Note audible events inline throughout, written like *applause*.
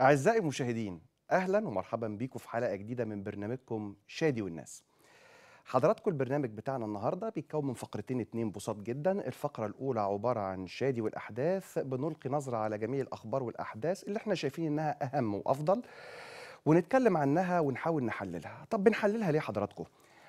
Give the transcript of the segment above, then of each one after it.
أعزائي المشاهدين أهلا ومرحبا بيكم في حلقة جديدة من برنامجكم شادي والناس حضراتكم البرنامج بتاعنا النهاردة بيتكون من فقرتين اتنين بساط جدا الفقرة الأولى عبارة عن شادي والأحداث بنلقي نظرة على جميع الأخبار والأحداث اللي احنا شايفين إنها أهم وأفضل ونتكلم عنها ونحاول نحللها طب بنحللها ليه حضراتكم؟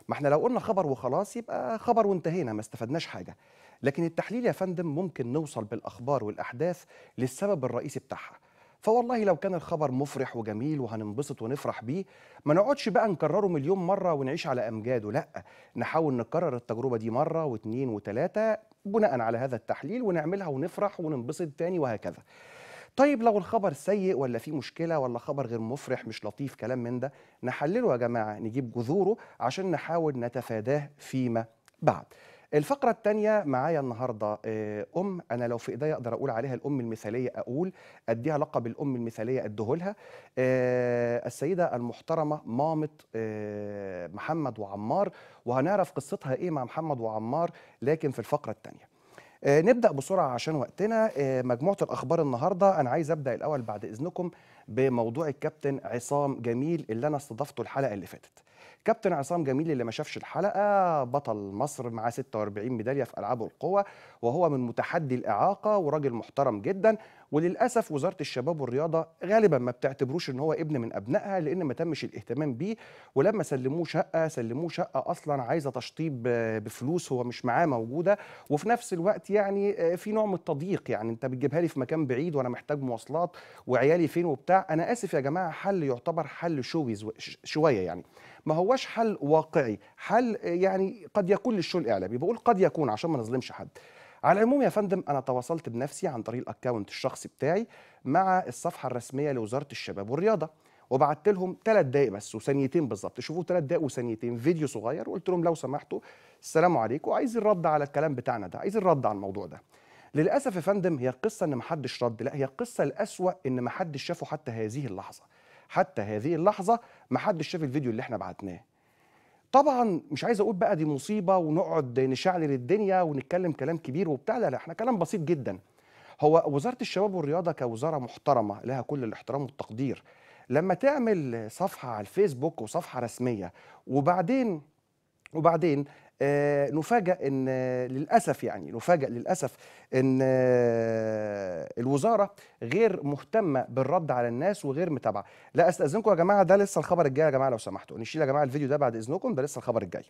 ما احنا لو قلنا خبر وخلاص يبقى خبر وانتهينا ما استفدناش حاجة لكن التحليل يا فندم ممكن نوصل بالأخبار والأحداث للسبب الرئيسي بتاعها فوالله لو كان الخبر مفرح وجميل وهننبسط ونفرح بيه ما نقعدش بقى نكرره مليون مرة ونعيش على أمجاده لا نحاول نكرر التجربة دي مرة واثنين وثلاثة بناء على هذا التحليل ونعملها ونفرح وننبسط تاني وهكذا طيب لو الخبر سيء ولا فيه مشكلة ولا خبر غير مفرح مش لطيف كلام من ده نحلله يا جماعة نجيب جذوره عشان نحاول نتفاداه فيما بعد الفقرة الثانية معايا النهاردة آه، أم أنا لو في إيدي أقدر أقول عليها الأم المثالية أقول أديها لقب الأم المثالية أديهولها آه، السيدة المحترمة مامة آه، محمد وعمار وهنعرف قصتها إيه مع محمد وعمار لكن في الفقرة الثانية نبدأ بسرعة عشان وقتنا مجموعة الأخبار النهاردة أنا عايز أبدأ الأول بعد إذنكم بموضوع الكابتن عصام جميل اللي انا استضفته الحلقه اللي فاتت كابتن عصام جميل اللي ما شافش الحلقه بطل مصر معاه 46 ميداليه في العاب القوى وهو من متحدي الاعاقه وراجل محترم جدا وللاسف وزاره الشباب والرياضه غالبا ما بتعتبروش ان هو ابن من ابنائها لان ما تمش الاهتمام بيه ولما سلموه شقه سلموه شقه اصلا عايزه تشطيب بفلوس هو مش معاه موجوده وفي نفس الوقت يعني آه، في نوع من التضييق يعني انت بتجيبها لي في مكان بعيد وانا محتاج مواصلات وعيالي فين وبتاع انا اسف يا جماعه حل يعتبر حل شوي شويه يعني ما هواش حل واقعي حل آه، يعني قد يكون للشو الاعلامي بقول قد يكون عشان ما نظلمش حد على العموم يا فندم انا تواصلت بنفسي عن طريق الاكونت الشخصي بتاعي مع الصفحه الرسميه لوزاره الشباب والرياضه وبعت لهم ثلاث دقائق بس وثانيتين بالظبط شوفوا ثلاث دقائق وثانيتين فيديو صغير وقلت لهم لو سمحتوا السلام عليكم وعايز رد على الكلام بتاعنا ده عايزين رد على الموضوع ده للاسف يا فندم هي القصه ان محدش رد لا هي القصه الاسوا ان محدش شافه حتى هذه اللحظه حتى هذه اللحظه محدش شاف الفيديو اللي احنا بعتناه طبعا مش عايز اقول بقى دي مصيبه ونقعد نشعلل الدنيا ونتكلم كلام كبير وبتاع لا لا احنا كلام بسيط جدا هو وزاره الشباب والرياضه كوزاره محترمه لها كل الاحترام والتقدير لما تعمل صفحه على الفيسبوك وصفحه رسميه وبعدين وبعدين آه، نفاجأ ان آه، للاسف يعني نفاجأ للاسف ان آه، الوزاره غير مهتمه بالرد على الناس وغير متابعه لا استاذنكم يا جماعه ده لسه الخبر الجاي يا جماعه لو سمحتوا نشيل يا جماعه الفيديو ده بعد اذنكم ده لسه الخبر الجاي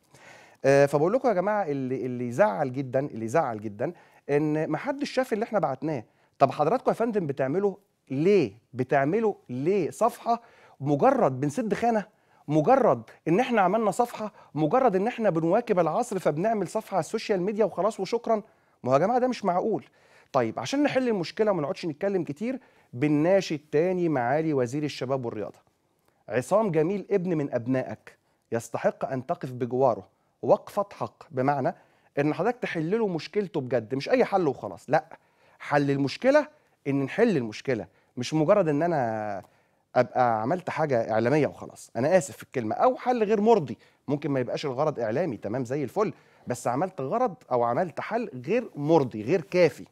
فبقول لكم يا جماعه اللي اللي يزعل جدا اللي يزعل جدا ان ما حدش شاف اللي احنا بعتناه طب حضراتكم يا فندم بتعملوا ليه بتعملوا ليه صفحه مجرد بنسد خانه مجرد ان احنا عملنا صفحه مجرد ان احنا بنواكب العصر فبنعمل صفحه على السوشيال ميديا وخلاص وشكرا ما يا جماعه ده مش معقول طيب عشان نحل المشكله وما نقعدش نتكلم كتير بنناشد تاني معالي وزير الشباب والرياضه عصام جميل ابن من ابنائك يستحق ان تقف بجواره وقفه حق بمعنى ان حضرتك تحل له مشكلته بجد مش اي حل وخلاص لا حل المشكله ان نحل المشكله مش مجرد ان انا ابقى عملت حاجه اعلاميه وخلاص انا اسف في الكلمه او حل غير مرضي ممكن ما يبقاش الغرض اعلامي تمام زي الفل بس عملت غرض او عملت حل غير مرضي غير كافي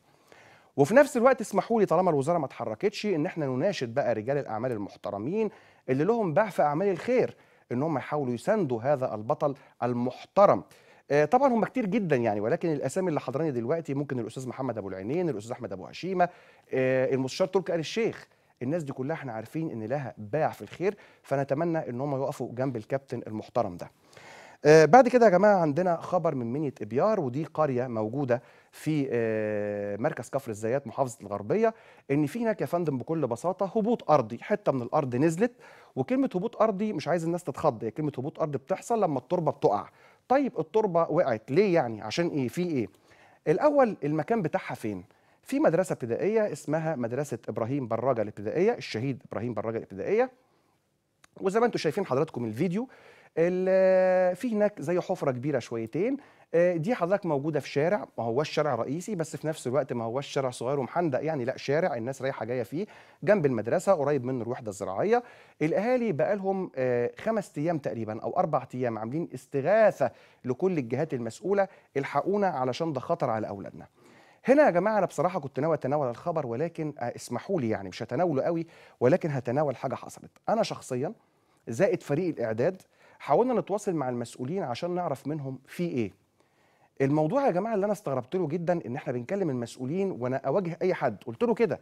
وفي نفس الوقت اسمحوا لي طالما الوزاره ما اتحركتش ان احنا نناشد بقى رجال الاعمال المحترمين اللي لهم باع في اعمال الخير ان هم يحاولوا يساندوا هذا البطل المحترم آه، طبعا هم كتير جدا يعني ولكن الاسامي اللي حضراني دلوقتي ممكن الاستاذ محمد ابو العينين الاستاذ احمد ابو هشيمه آه، المستشار تركي آل الشيخ الناس دي كلها احنا عارفين ان لها باع في الخير فنتمنى ان هم يقفوا جنب الكابتن المحترم ده آه، بعد كده يا جماعه عندنا خبر من منيه ابيار ودي قريه موجوده في آه، مركز كفر الزيات محافظه الغربيه ان في هناك يا فندم بكل بساطه هبوط ارضي حته من الارض نزلت وكلمه هبوط ارضي مش عايز الناس تتخض هي كلمه هبوط ارضي بتحصل لما التربه بتقع طيب التربه وقعت ليه يعني عشان ايه في ايه الاول المكان بتاعها فين في مدرسه ابتدائيه اسمها مدرسه ابراهيم براجه الابتدائيه الشهيد ابراهيم براجه الابتدائيه وزي ما انتم شايفين حضراتكم الفيديو في هناك زي حفره كبيره شويتين آه، دي حضرتك موجوده في شارع ما هو شارع رئيسي بس في نفس الوقت ما هو شارع صغير ومحندق يعني لا شارع الناس رايحه جايه فيه جنب المدرسه قريب منه الوحده الزراعيه الاهالي بقى لهم آه، خمس ايام تقريبا او اربع ايام عاملين استغاثه لكل الجهات المسؤوله الحقونا علشان ده خطر على اولادنا هنا يا جماعه انا بصراحه كنت ناوي اتناول الخبر ولكن آه، اسمحوا لي يعني مش هتناوله قوي ولكن هتناول حاجه حصلت انا شخصيا زائد فريق الاعداد حاولنا نتواصل مع المسؤولين عشان نعرف منهم في ايه الموضوع يا جماعه اللي انا استغربت له جدا ان احنا بنكلم المسؤولين وانا اواجه اي حد قلت له كده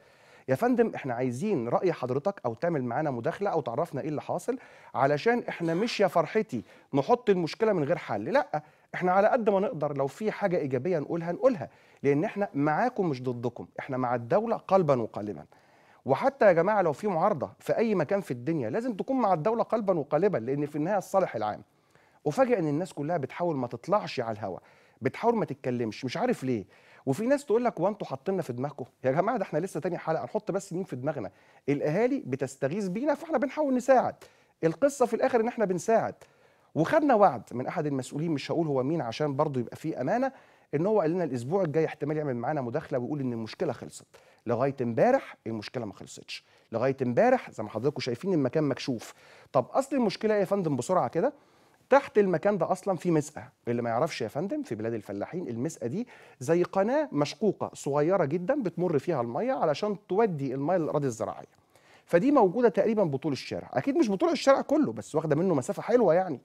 يا فندم احنا عايزين راي حضرتك او تعمل معانا مداخله او تعرفنا ايه اللي حاصل علشان احنا مش يا فرحتي نحط المشكله من غير حل لا احنا على قد ما نقدر لو في حاجه ايجابيه نقولها نقولها لان احنا معاكم مش ضدكم احنا مع الدوله قلبا وقالبا وحتى يا جماعه لو في معارضه في اي مكان في الدنيا لازم تكون مع الدوله قلبا وقالبا لان في النهايه الصالح العام افاجئ ان الناس كلها بتحاول ما تطلعش على الهوا بتحاول ما تتكلمش مش عارف ليه وفي ناس تقول لك وانتوا حاطيننا في دماغكم يا جماعه ده احنا لسه تاني حلقه نحط بس مين في دماغنا الاهالي بتستغيث بينا فاحنا بنحاول نساعد القصه في الاخر ان احنا بنساعد وخدنا وعد من احد المسؤولين مش هقول هو مين عشان برضه يبقى فيه امانه ان هو قال لنا الاسبوع الجاي احتمال يعمل معانا مداخله ويقول ان المشكله خلصت لغايه امبارح المشكله ما خلصتش لغايه امبارح زي ما حضراتكم شايفين المكان مكشوف طب اصل المشكله ايه يا فندم بسرعه كده تحت المكان ده اصلا في مسقه اللي ما يعرفش يا فندم في بلاد الفلاحين المسقه دي زي قناه مشقوقه صغيره جدا بتمر فيها الميه علشان تودي الميه للاراضي الزراعيه فدي موجوده تقريبا بطول الشارع اكيد مش بطول الشارع كله بس واخده منه مسافه حلوه يعني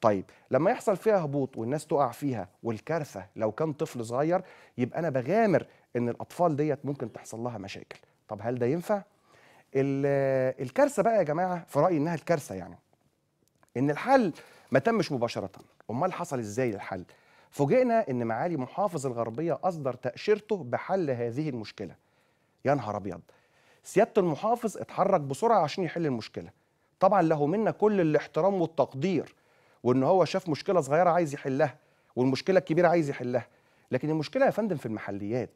طيب لما يحصل فيها هبوط والناس تقع فيها والكارثه لو كان طفل صغير يبقى انا بغامر ان الاطفال ديت ممكن تحصل لها مشاكل طب هل ده ينفع الكارثه بقى يا جماعه في رايي انها الكارثه يعني ان الحل ما تمش مباشره امال حصل ازاي الحل فوجئنا ان معالي محافظ الغربيه اصدر تاشيرته بحل هذه المشكله يا نهار ابيض سياده المحافظ اتحرك بسرعه عشان يحل المشكله طبعا له منا كل الاحترام والتقدير وان هو شاف مشكله صغيره عايز يحلها والمشكله الكبيره عايز يحلها لكن المشكله يا فندم في المحليات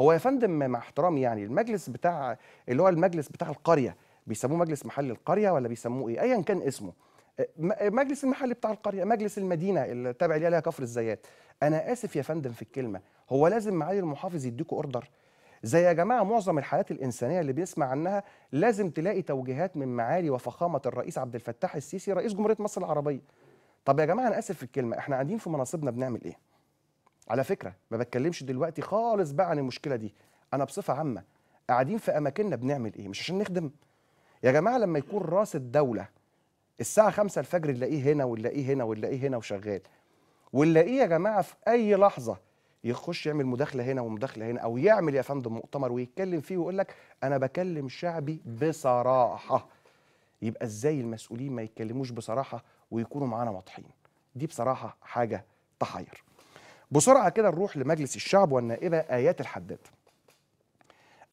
هو يا فندم مع احترامي يعني المجلس بتاع اللي هو المجلس بتاع القريه بيسموه مجلس محل القريه ولا بيسموه ايه ايا كان اسمه أه، مجلس المحل بتاع القريه مجلس المدينه اللي تابع ليها كفر الزيات انا اسف يا فندم في الكلمه هو لازم معالي المحافظ يديكوا اوردر زي يا جماعه معظم الحالات الانسانيه اللي بيسمع عنها لازم تلاقي توجيهات من معالي وفخامه الرئيس عبد الفتاح السيسي رئيس جمهوريه مصر العربيه طب يا جماعه انا اسف في الكلمه احنا قاعدين في مناصبنا بنعمل ايه على فكره ما بتكلمش دلوقتي خالص بقى عن المشكله دي انا بصفه عامه قاعدين في اماكننا بنعمل ايه مش عشان نخدم يا جماعه لما يكون راس الدوله الساعه 5 الفجر نلاقيه هنا ونلاقيه هنا ونلاقيه هنا وشغال ونلاقيه يا جماعه في اي لحظه يخش يعمل مداخله هنا ومداخله هنا او يعمل يا فندم مؤتمر ويتكلم فيه ويقول لك انا بكلم شعبي بصراحه يبقى ازاي المسؤولين ما يتكلموش بصراحه ويكونوا معانا واضحين دي بصراحه حاجه تحير بسرعه كده نروح لمجلس الشعب والنائبه ايات الحداد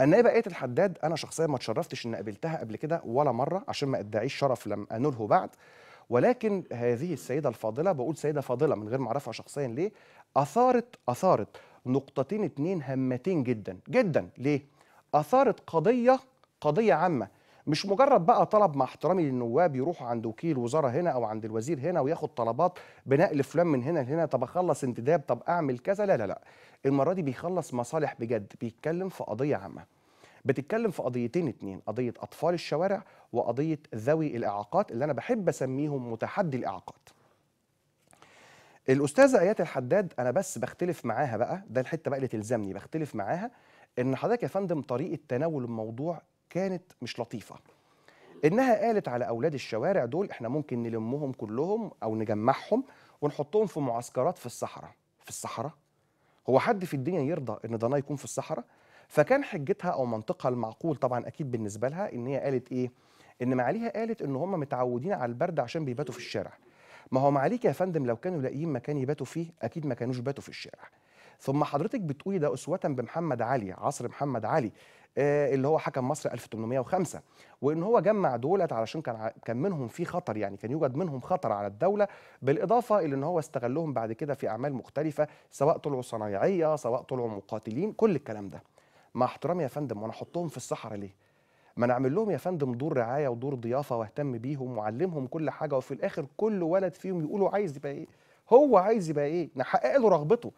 النائبه ايات الحداد انا شخصيا ما تشرفتش ان قابلتها قبل كده ولا مره عشان ما ادعيش شرف لم انله بعد ولكن هذه السيده الفاضله بقول سيده فاضله من غير ما اعرفها شخصيا ليه اثارت اثارت نقطتين اتنين هامتين جدا جدا ليه اثارت قضيه قضيه عامه مش مجرد بقى طلب مع احترامي للنواب يروحوا عند وكيل وزاره هنا او عند الوزير هنا وياخد طلبات بنقل فلان من هنا لهنا طب اخلص انتداب طب اعمل كذا لا لا لا المره دي بيخلص مصالح بجد بيتكلم في قضيه عامه بتتكلم في قضيتين اتنين قضيه اطفال الشوارع وقضيه ذوي الاعاقات اللي انا بحب اسميهم متحدي الاعاقات الاستاذه ايات الحداد انا بس بختلف معاها بقى ده الحته بقى اللي تلزمني بختلف معاها ان حضرتك يا فندم طريقه تناول الموضوع كانت مش لطيفه انها قالت على اولاد الشوارع دول احنا ممكن نلمهم كلهم او نجمعهم ونحطهم في معسكرات في الصحراء في الصحراء هو حد في الدنيا يرضى ان ضنا يكون في الصحراء فكان حجتها او منطقها المعقول طبعا اكيد بالنسبه لها ان هي قالت ايه ان معاليها قالت ان هم متعودين على البرد عشان بيباتوا في الشارع ما هو معاليك يا فندم لو كانوا لاقيين مكان يباتوا فيه اكيد ما كانوش باتوا في الشارع ثم حضرتك بتقولي ده اسوه بمحمد علي عصر محمد علي آه، اللي هو حكم مصر 1805 وان هو جمع دولت علشان كان كان منهم في خطر يعني كان يوجد منهم خطر على الدوله بالاضافه الى ان هو استغلهم بعد كده في اعمال مختلفه سواء طلعوا صنايعيه سواء طلعوا مقاتلين كل الكلام ده مع احترامي يا فندم وانا احطهم في الصحراء ليه ما نعمل لهم يا فندم دور رعايه ودور ضيافه واهتم بيهم واعلمهم كل حاجه وفي الاخر كل ولد فيهم يقولوا عايز يبقى ايه هو عايز يبقى ايه نحقق له رغبته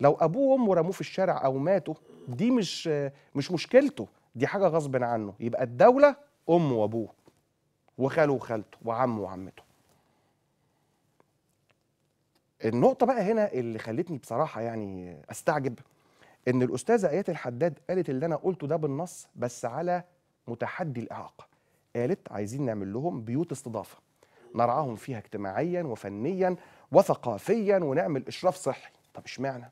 لو ابوه وامه رموه في الشارع او ماتوا دي مش مش مشكلته دي حاجه غصب عنه يبقى الدوله امه وابوه وخاله وخالته وعمه وعمته النقطه بقى هنا اللي خلتني بصراحه يعني استعجب ان الاستاذه ايات الحداد قالت اللي انا قلته ده بالنص بس على متحدي الاعاقه قالت عايزين نعمل لهم بيوت استضافه نرعاهم فيها اجتماعيا وفنيا وثقافيا ونعمل اشراف صحي طب اشمعنى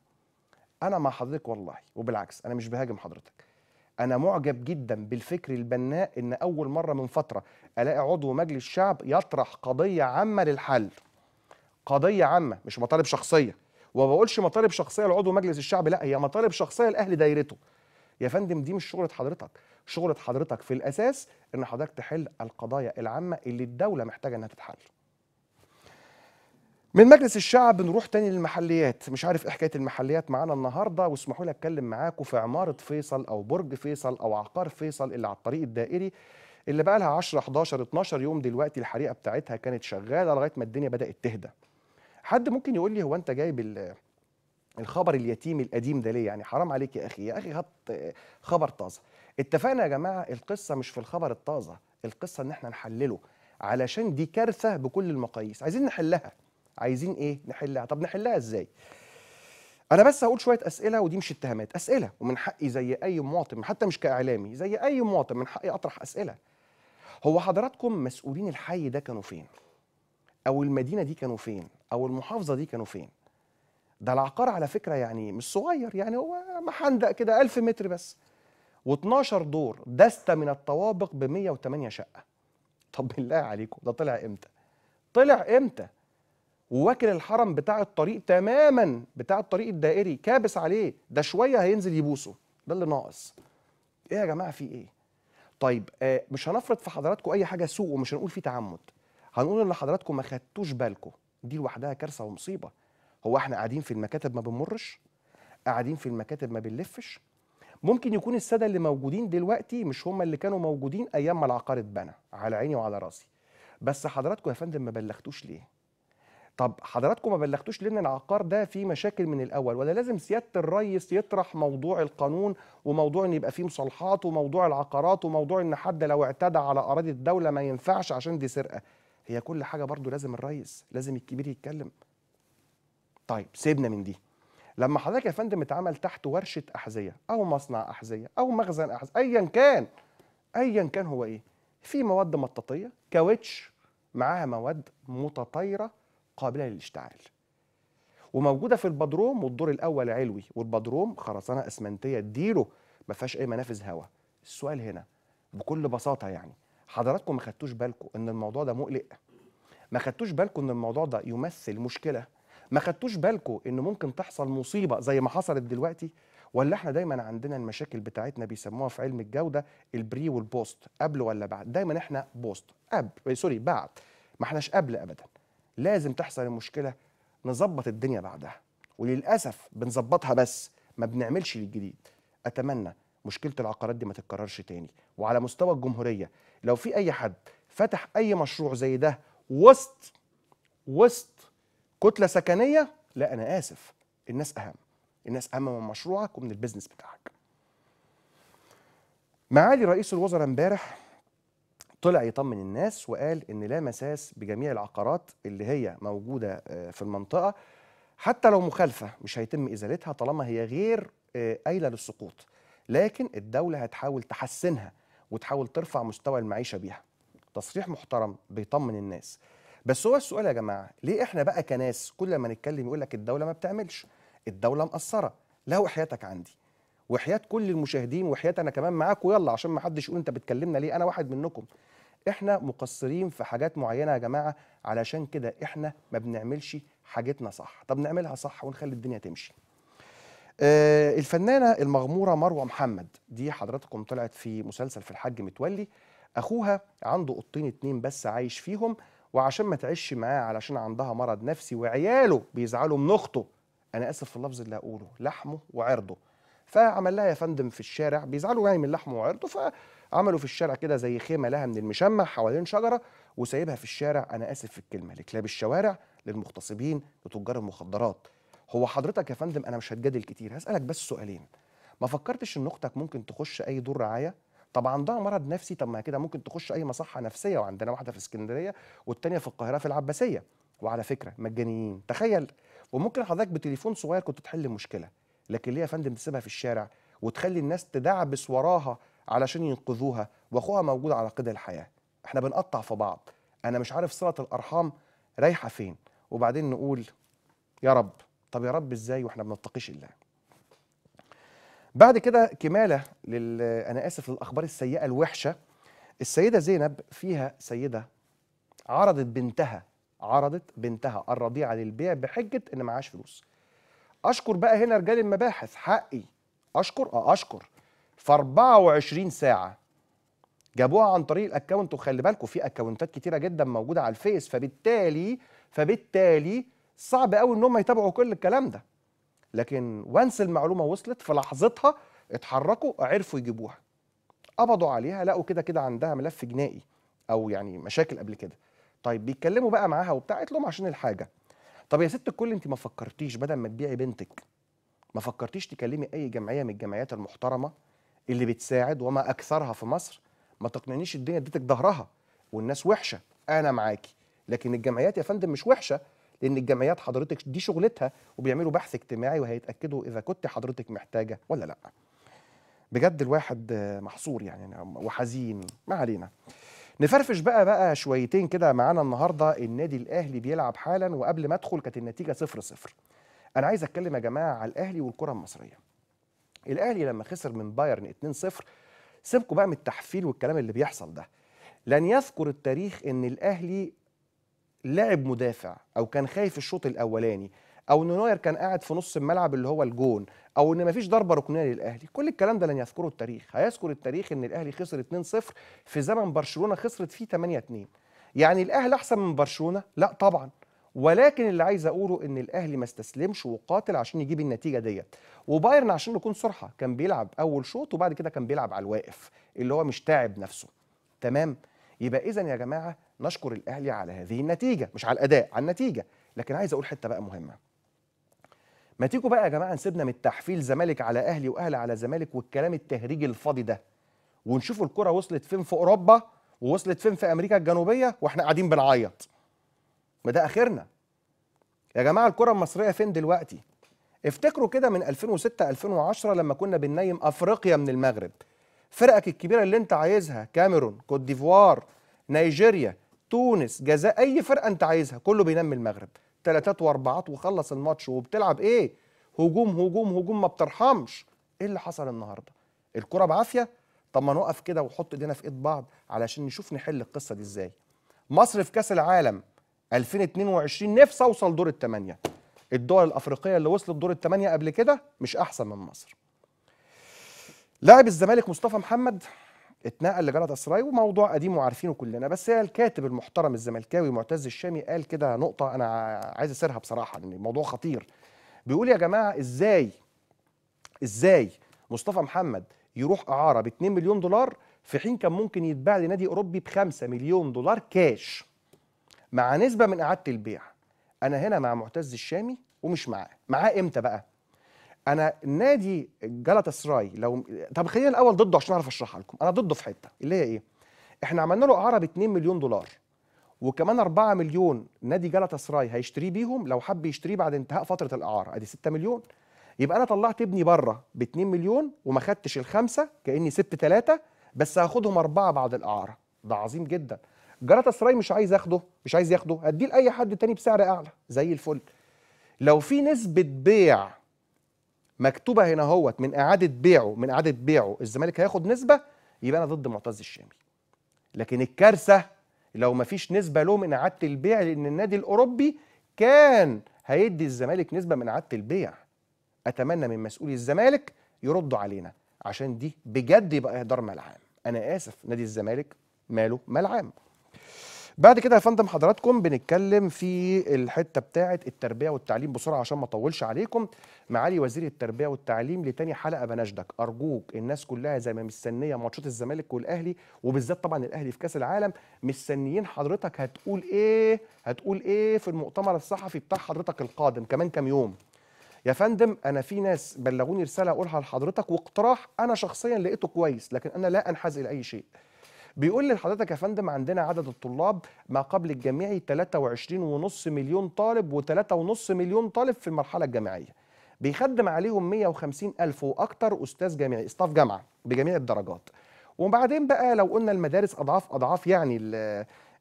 انا مع حضرتك والله وبالعكس انا مش بهاجم حضرتك انا معجب جدا بالفكر البناء ان اول مره من فتره الاقي عضو مجلس الشعب يطرح قضيه عامه للحل قضيه عامه مش مطالب شخصيه وما بقولش مطالب شخصيه لعضو مجلس الشعب لا هي مطالب شخصيه لاهل دايرته يا فندم دي مش شغله حضرتك شغله حضرتك في الاساس ان حضرتك تحل القضايا العامه اللي الدوله محتاجه انها تتحل من مجلس الشعب نروح تاني للمحليات مش عارف ايه حكايه المحليات معانا النهارده واسمحوا لي اتكلم معاكم في عماره فيصل او برج فيصل او عقار فيصل اللي على الطريق الدائري اللي بقى لها 10 11 12 يوم دلوقتي الحريقه بتاعتها كانت شغاله لغايه ما الدنيا بدات تهدى حد ممكن يقول لي هو انت جايب الخبر اليتيم القديم ده ليه يعني حرام عليك يا اخي يا اخي هات خبر طازه اتفقنا يا جماعه القصه مش في الخبر الطازه القصه ان احنا نحلله علشان دي كارثه بكل المقاييس عايزين نحلها عايزين ايه نحلها طب نحلها ازاي انا بس هقول شويه اسئله ودي مش اتهامات اسئله ومن حقي زي اي مواطن حتى مش كاعلامي زي اي مواطن من حقي اطرح اسئله هو حضراتكم مسؤولين الحي ده كانوا فين او المدينه دي كانوا فين او المحافظه دي كانوا فين ده العقار على فكره يعني مش صغير يعني هو محندق كده 1000 متر بس و12 دور دسته من الطوابق ب 108 شقه طب بالله عليكم ده طلع امتى طلع امتى وواكل الحرم بتاع الطريق تماما بتاع الطريق الدائري كابس عليه ده شويه هينزل يبوسه ده اللي ناقص ايه يا جماعه في ايه طيب آه مش هنفرض في حضراتكم اي حاجه سوء ومش هنقول في تعمد هنقول ان حضراتكم ما خدتوش بالكم دي لوحدها كارثه ومصيبه هو احنا قاعدين في المكاتب ما بنمرش قاعدين في المكاتب ما بنلفش ممكن يكون الساده اللي موجودين دلوقتي مش هم اللي كانوا موجودين ايام ما العقار اتبنى على عيني وعلى راسي بس حضراتكم يا فندم ما بلغتوش ليه طب حضراتكم ما بلغتوش لنا العقار ده فيه مشاكل من الاول ولا لازم سياده الريس يطرح موضوع القانون وموضوع ان يبقى فيه مصالحات وموضوع العقارات وموضوع ان حد لو اعتدى على اراضي الدوله ما ينفعش عشان دي سرقه هي كل حاجه برضو لازم الريس لازم الكبير يتكلم طيب سيبنا من دي لما حضرتك يا فندم اتعمل تحت ورشه احذيه او مصنع احذيه او مخزن احذيه ايا كان ايا كان هو ايه في مواد مطاطيه كاوتش معاها مواد متطايره قابله للاشتعال وموجوده في البدروم والدور الاول علوي والبدروم خرسانه اسمنتيه اديله ما فيهاش اي منافذ هواء السؤال هنا بكل بساطه يعني حضراتكم ما خدتوش بالكم ان الموضوع ده مقلق ما خدتوش بالكم ان الموضوع ده يمثل مشكله ما خدتوش بالكم ان ممكن تحصل مصيبه زي ما حصلت دلوقتي ولا احنا دايما عندنا المشاكل بتاعتنا بيسموها في علم الجوده البري والبوست قبل ولا بعد دايما احنا بوست قبل سوري بعد ما احناش قبل ابدا لازم تحصل المشكله نظبط الدنيا بعدها وللاسف بنظبطها بس ما بنعملش للجديد اتمنى مشكله العقارات دي ما تتكررش تاني وعلى مستوى الجمهوريه لو في اي حد فتح اي مشروع زي ده وسط وسط كتله سكنيه لا انا اسف الناس اهم الناس اهم من مشروعك ومن البيزنس بتاعك معالي رئيس الوزراء امبارح طلع يطمن الناس وقال ان لا مساس بجميع العقارات اللي هي موجوده آه، في المنطقه حتى لو مخالفه مش هيتم ازالتها طالما هي غير آه، قايله للسقوط لكن الدوله هتحاول تحسنها وتحاول ترفع مستوى المعيشه بيها تصريح محترم بيطمن الناس بس هو السؤال يا جماعه ليه احنا بقى كناس كل ما نتكلم يقول لك الدوله ما بتعملش الدوله مقصره لا حياتك عندي وحياه كل المشاهدين وحياه انا كمان معاك ويلا عشان ما حدش يقول انت بتكلمنا ليه انا واحد منكم احنا مقصرين في حاجات معينه يا جماعه علشان كده احنا ما بنعملش حاجتنا صح طب نعملها صح ونخلي الدنيا تمشي آه الفنانه المغموره مروه محمد دي حضراتكم طلعت في مسلسل في الحاج متولي اخوها عنده قطين اتنين بس عايش فيهم وعشان ما تعيش معاه علشان عندها مرض نفسي وعياله بيزعلوا من اخته انا اسف في اللفظ اللي هقوله لحمه وعرضه فعمل لها يا فندم في الشارع بيزعلوا يعني من لحمه وعرضه فعملوا في الشارع كده زي خيمه لها من المشمع حوالين شجره وسايبها في الشارع انا اسف في الكلمه لكلاب الشوارع للمغتصبين لتجار المخدرات هو حضرتك يا فندم انا مش هتجادل كتير هسالك بس سؤالين ما فكرتش ان اختك ممكن تخش اي دور رعايه طب عندها مرض نفسي طب ما كده ممكن تخش اي مصحه نفسيه وعندنا واحده في اسكندريه والتانيه في القاهره في العباسيه وعلى فكره مجانيين تخيل وممكن حضرتك بتليفون صغير كنت تحل مشكله لكن ليه يا فندم تسيبها في الشارع وتخلي الناس تدعبس وراها علشان ينقذوها واخوها موجود على قيد الحياه احنا بنقطع في بعض انا مش عارف صله الارحام رايحه فين وبعدين نقول يا رب طب يا رب ازاي واحنا بنتقيش الله بعد كده كماله لل انا اسف للاخبار السيئه الوحشه السيده زينب فيها سيده عرضت بنتها عرضت بنتها الرضيعه للبيع بحجه ان معهاش فلوس اشكر بقى هنا رجال المباحث حقي اشكر اه اشكر في 24 ساعه جابوها عن طريق الاكونت وخلي بالكم في اكونتات كتيره جدا موجوده على الفيس فبالتالي فبالتالي صعب قوي ان هم يتابعوا كل الكلام ده لكن وانس المعلومه وصلت في لحظتها اتحركوا عرفوا يجيبوها قبضوا عليها لقوا كده كده عندها ملف جنائي او يعني مشاكل قبل كده طيب بيتكلموا بقى معاها وبتاع لهم عشان الحاجه طب يا ست الكل انت ما فكرتيش بدل ما تبيعي بنتك ما فكرتيش تكلمي اي جمعيه من الجمعيات المحترمه اللي بتساعد وما اكثرها في مصر ما تقنعنيش الدنيا اديتك ظهرها والناس وحشه انا معاكي لكن الجمعيات يا فندم مش وحشه لان الجمعيات حضرتك دي شغلتها وبيعملوا بحث اجتماعي وهيتاكدوا اذا كنت حضرتك محتاجه ولا لا بجد الواحد محصور يعني وحزين ما علينا نفرفش بقى بقى شويتين كده معانا النهارده النادي الاهلي بيلعب حالا وقبل ما ادخل كانت النتيجه 0 0 انا عايز اتكلم يا جماعه على الاهلي والكره المصريه الاهلي لما خسر من بايرن 2 0 سيبكوا بقى من التحفيل والكلام اللي بيحصل ده لن يذكر التاريخ ان الاهلي لعب مدافع او كان خايف الشوط الاولاني او ان نوير كان قاعد في نص الملعب اللي هو الجون او ان مفيش ضربه ركنيه للاهلي كل الكلام ده لن يذكره التاريخ هيذكر التاريخ ان الاهلي خسر 2-0 في زمن برشلونه خسرت فيه 8-2 يعني الاهلي احسن من برشلونه لا طبعا ولكن اللي عايز اقوله ان الاهلي ما استسلمش وقاتل عشان يجيب النتيجه ديت وبايرن عشان نكون صراحه كان بيلعب اول شوط وبعد كده كان بيلعب على الواقف اللي هو مش تاعب نفسه تمام يبقى اذا يا جماعه نشكر الاهلي على هذه النتيجه مش على الاداء على النتيجه لكن عايز اقول حته بقى مهمه ما تيجوا بقى يا جماعه نسيبنا من التحفيل زمالك على اهلي واهلي على زمالك والكلام التهريجي الفاضي ده ونشوف الكره وصلت فين في اوروبا ووصلت فين في امريكا الجنوبيه واحنا قاعدين بنعيط ما ده اخرنا يا جماعه الكره المصريه فين دلوقتي افتكروا كده من 2006 2010 لما كنا بننيم افريقيا من المغرب فرقك الكبيره اللي انت عايزها كاميرون كوت ديفوار نيجيريا تونس جزاء اي فرقه انت عايزها كله بينمي المغرب ثلاثات واربعات وخلص الماتش وبتلعب ايه هجوم هجوم هجوم ما بترحمش ايه اللي حصل النهارده الكره بعافيه طب ما نوقف كده ونحط ايدينا في ايد بعض علشان نشوف نحل القصه دي ازاي مصر في كاس العالم 2022 نفسي اوصل دور الثمانيه الدول الافريقيه اللي وصلت دور الثمانيه قبل كده مش احسن من مصر لاعب الزمالك مصطفى محمد اتنقل لجلطة سراي وموضوع قديم وعارفينه كلنا بس هي الكاتب المحترم الزملكاوي معتز الشامي قال كده نقطة أنا عايز أسيرها بصراحة لأن الموضوع خطير بيقول يا جماعة إزاي إزاي مصطفى محمد يروح إعارة ب 2 مليون دولار في حين كان ممكن يتباع لنادي أوروبي ب 5 مليون دولار كاش مع نسبة من إعادة البيع أنا هنا مع معتز الشامي ومش معاه معاه إمتى بقى انا نادي جلطة سراي لو طب خلينا الاول ضده عشان اعرف اشرحها لكم انا ضده في حته اللي هي ايه احنا عملنا له اعاره ب 2 مليون دولار وكمان 4 مليون نادي جلطة سراي هيشتريه بيهم لو حب يشتريه بعد انتهاء فتره الاعاره ادي 6 مليون يبقى انا طلعت ابني بره ب 2 مليون وما خدتش الخمسه كاني سبت ثلاثه بس هاخدهم اربعه بعد الاعاره ده عظيم جدا جلطة سراي مش عايز اخده مش عايز ياخده هديه لاي حد تاني بسعر اعلى زي الفل لو في نسبه بيع مكتوبه هنا اهوت من اعاده بيعه من اعاده بيعه الزمالك هياخد نسبه يبقى انا ضد معتز الشامي لكن الكارثه لو ما فيش نسبه له من اعاده البيع لان النادي الاوروبي كان هيدي الزمالك نسبه من اعاده البيع اتمنى من مسؤولي الزمالك يردوا علينا عشان دي بجد يبقى اهدار ملعام انا اسف نادي الزمالك ماله ملعام بعد كده يا فندم حضراتكم بنتكلم في الحته بتاعه التربيه والتعليم بسرعه عشان ما اطولش عليكم معالي وزير التربيه والتعليم لتاني حلقه بنجدك ارجوك الناس كلها زي ما مستنيه ماتشات الزمالك والاهلي وبالذات طبعا الاهلي في كاس العالم مستنيين حضرتك هتقول ايه هتقول ايه في المؤتمر الصحفي بتاع حضرتك القادم كمان كام يوم يا فندم انا في ناس بلغوني رساله اقولها لحضرتك واقتراح انا شخصيا لقيته كويس لكن انا لا انحاز الى اي شيء بيقول لحضرتك يا فندم عندنا عدد الطلاب ما قبل الجامعي 23.5 مليون طالب و3.5 مليون طالب في المرحله الجامعيه بيخدم عليهم 150 ألف واكثر أستاذ جامعي استاف جامعة بجميع الدرجات وبعدين بقى لو قلنا المدارس أضعاف أضعاف يعني الـ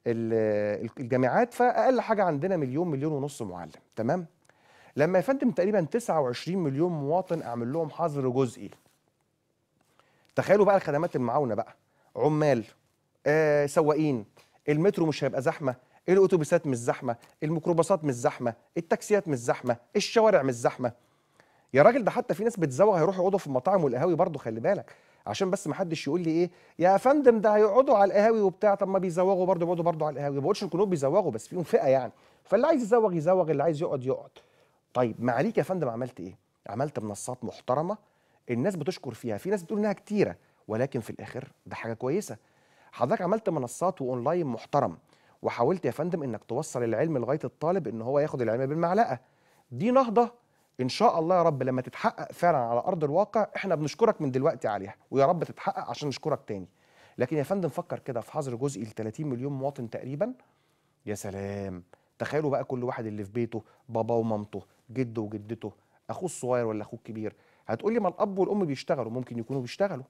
الـ الجامعات فأقل حاجة عندنا مليون مليون ونص معلم تمام لما يا فندم تقريبا 29 مليون مواطن أعمل لهم حظر جزئي تخيلوا بقى الخدمات المعاونة بقى عمال آه، سواقين المترو مش هيبقى زحمه الاتوبيسات مش زحمه الميكروباصات مش زحمه التاكسيات مش زحمه الشوارع مش زحمه يا راجل ده حتى في ناس بتزوغ هيروحوا يقعدوا في المطاعم والقهاوي برضه خلي بالك عشان بس ما حدش يقول لي ايه يا فندم ده هيقعدوا على القهاوي وبتاع طب ما بيزوغوا برضه بيقعدوا برضه على القهاوي ما بقولش الكلهم بيزوغوا بس فيهم فئه يعني فاللي عايز يزوغ يزوغ اللي عايز يقعد يقعد طيب ما عليك يا فندم عملت ايه عملت منصات محترمه الناس بتشكر فيها في ناس بتقول انها كتيره ولكن في الاخر ده حاجه كويسه حضرتك عملت منصات واونلاين محترم وحاولت يا فندم انك توصل العلم لغايه الطالب ان هو ياخد العلم بالمعلقه دي نهضه ان شاء الله يا رب لما تتحقق فعلا على ارض الواقع احنا بنشكرك من دلوقتي عليها ويا رب تتحقق عشان نشكرك تاني لكن يا فندم فكر كده في حظر جزئي ل 30 مليون مواطن تقريبا يا سلام تخيلوا بقى كل واحد اللي في بيته بابا ومامته جده وجدته اخوه الصغير ولا اخوه الكبير هتقولي ما الاب والام بيشتغلوا ممكن يكونوا بيشتغلوا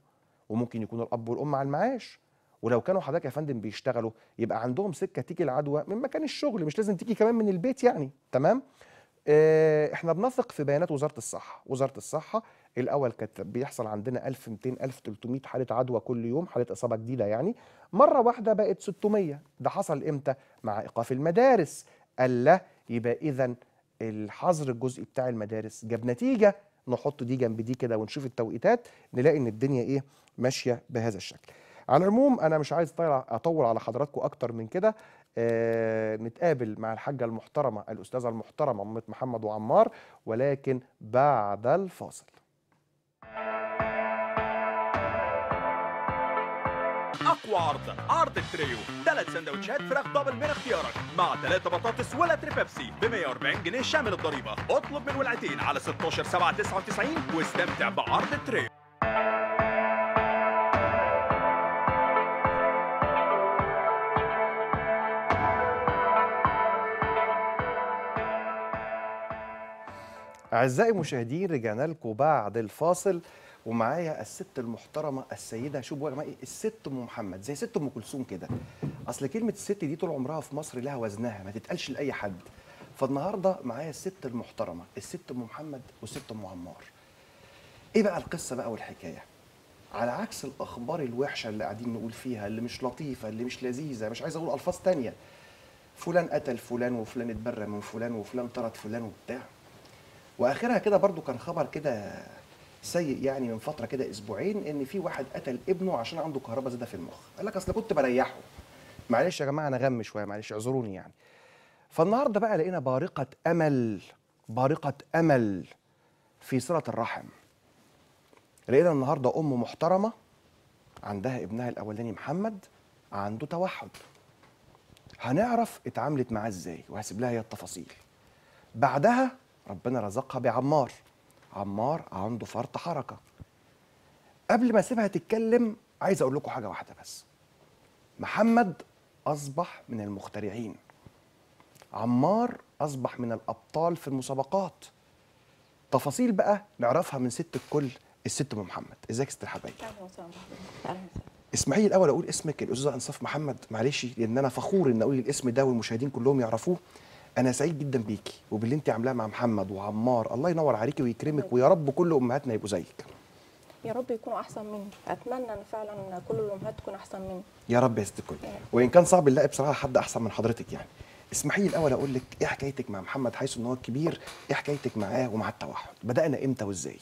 وممكن يكون الاب والام على المعاش ولو كانوا حضرتك يا فندم بيشتغلوا يبقى عندهم سكه تيجي العدوى من مكان الشغل مش لازم تيجي كمان من البيت يعني تمام آه، احنا بنثق في بيانات وزاره الصحه وزاره الصحه الاول كانت بيحصل عندنا 1200 1300 حاله عدوى كل يوم حاله اصابه جديده يعني مره واحده بقت 600 ده حصل امتى مع ايقاف المدارس الا يبقى اذا الحظر الجزئي بتاع المدارس جاب نتيجه نحط دي جنب دي كده ونشوف التوقيتات نلاقي ان الدنيا ايه ماشيه بهذا الشكل على العموم انا مش عايز اطول على حضراتكم اكتر من كده آه نتقابل مع الحاجه المحترمه الاستاذه المحترمه امه محمد وعمار ولكن بعد الفاصل اقوى عرض عرض التريو ثلاث سندوتشات فراخ دبل من اختيارك مع ثلاثة بطاطس تري بيبسي ب 140 جنيه شامل الضريبه اطلب من ولعتين على 16 7 99 واستمتع بعرض التريو أعزائي المشاهدين رجعنا لكم بعد الفاصل ومعايا الست المحترمة السيدة شوفوا بقى معايا الست أم محمد زي ست أم كلثوم كده أصل كلمة الست دي طول عمرها في مصر لها وزنها ما تتقالش لأي حد فالنهاردة معايا الست المحترمة الست أم محمد والست أم عمار إيه بقى القصة بقى والحكاية على عكس الأخبار الوحشة اللي قاعدين نقول فيها اللي مش لطيفة اللي مش لذيذة مش عايز أقول ألفاظ تانية فلان قتل فلان وفلان اتبرى من فلان وفلان طرد فلان وبتاع واخرها كده برضو كان خبر كده سيء يعني من فتره كده اسبوعين ان في واحد قتل ابنه عشان عنده كهرباء زاده في المخ قال لك اصل كنت بريحه معلش يا جماعه انا غم شويه معلش اعذروني يعني فالنهارده بقى لقينا بارقه امل بارقه امل في صله الرحم لقينا النهارده ام محترمه عندها ابنها الاولاني محمد عنده توحد هنعرف اتعاملت معاه ازاي وهسيب لها هي التفاصيل بعدها ربنا رزقها بعمار عمار عنده فرط حركه قبل ما اسيبها تتكلم عايز اقول لكم حاجه واحده بس محمد اصبح من المخترعين عمار اصبح من الابطال في المسابقات تفاصيل بقى نعرفها من ست الكل الست ام محمد ازيك ست الحبايب اسمعي الاول اقول اسمك الاستاذه انصاف محمد معلش لان انا فخور ان اقول الاسم ده والمشاهدين كلهم يعرفوه انا سعيد جدا بيكي وباللي انت عاملاه مع محمد وعمار الله ينور عليكي ويكرمك ويا رب كل امهاتنا يبقوا زيك يا رب يكونوا احسن مني اتمنى ان فعلا كل الامهات تكون احسن مني يا رب يا ست الكل وان كان صعب نلاقي بصراحه حد احسن من حضرتك يعني اسمحي لي الاول اقول لك ايه حكايتك مع محمد حيث ان هو كبير ايه حكايتك معاه ومع التوحد بدانا امتى وازاي